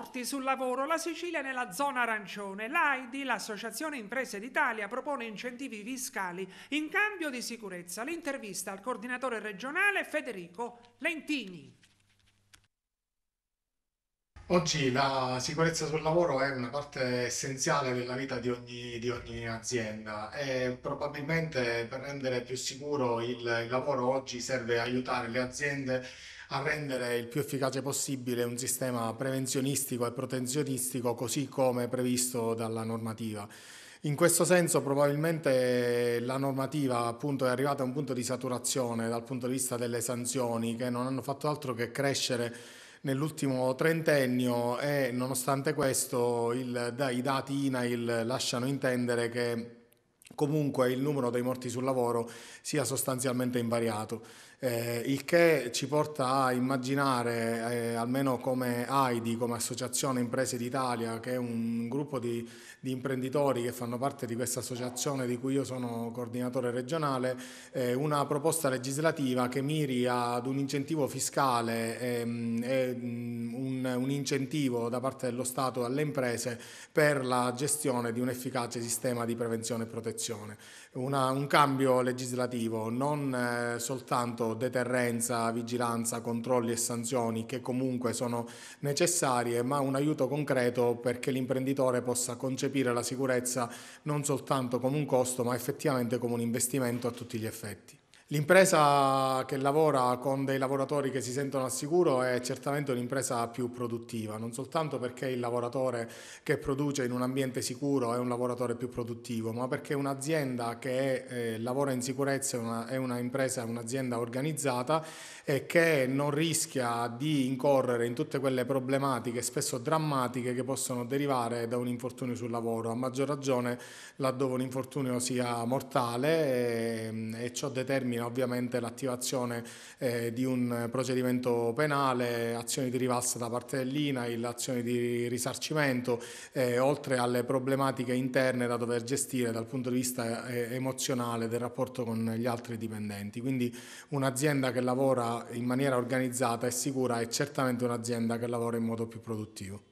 Morti sul lavoro, la Sicilia nella zona arancione. L'AIDI, l'Associazione Imprese d'Italia, propone incentivi fiscali in cambio di sicurezza. L'intervista al coordinatore regionale Federico Lentini. Oggi la sicurezza sul lavoro è una parte essenziale della vita di ogni, di ogni azienda e probabilmente per rendere più sicuro il, il lavoro oggi serve aiutare le aziende a rendere il più efficace possibile un sistema prevenzionistico e protezionistico così come previsto dalla normativa. In questo senso probabilmente la normativa appunto, è arrivata a un punto di saturazione dal punto di vista delle sanzioni che non hanno fatto altro che crescere nell'ultimo trentennio e nonostante questo il, i dati INAIL lasciano intendere che comunque il numero dei morti sul lavoro sia sostanzialmente invariato. Eh, il che ci porta a immaginare, eh, almeno come AIDI, come Associazione Imprese d'Italia, che è un gruppo di, di, imprenditori che fanno parte di questa associazione di cui io sono coordinatore regionale, eh, una proposta legislativa che miri ad un incentivo fiscale ehm, e mm, un, un incentivo da parte dello Stato alle imprese per la gestione di un efficace sistema di prevenzione e protezione situazione. Una, un cambio legislativo, non eh, soltanto deterrenza, vigilanza, controlli e sanzioni che comunque sono necessarie, ma un aiuto concreto perché l'imprenditore possa concepire la sicurezza non soltanto come un costo, ma effettivamente come un investimento a tutti gli effetti. L'impresa che lavora con dei lavoratori che si sentono al sicuro è certamente un'impresa più produttiva, non soltanto perché il lavoratore che produce in un ambiente sicuro è un lavoratore più produttivo, ma perché un'azienda che eh, lavora in sicurezza è, un'impresa, è un'azienda organizzata e che non rischia di incorrere in tutte quelle problematiche spesso drammatiche che possono derivare da un infortunio sul lavoro, a maggior ragione laddove un infortunio sia mortale e, ehm, e ciò determina ovviamente l'attivazione eh, di un procedimento penale, azioni di rivalsa da parte dell'INAIL, azioni di risarcimento, eh, oltre alle problematiche interne da dover gestire dal punto di vista eh, emozionale del rapporto con gli altri dipendenti. Quindi un'azienda che lavora in maniera organizzata e sicura è certamente un'azienda che lavora in modo più produttivo.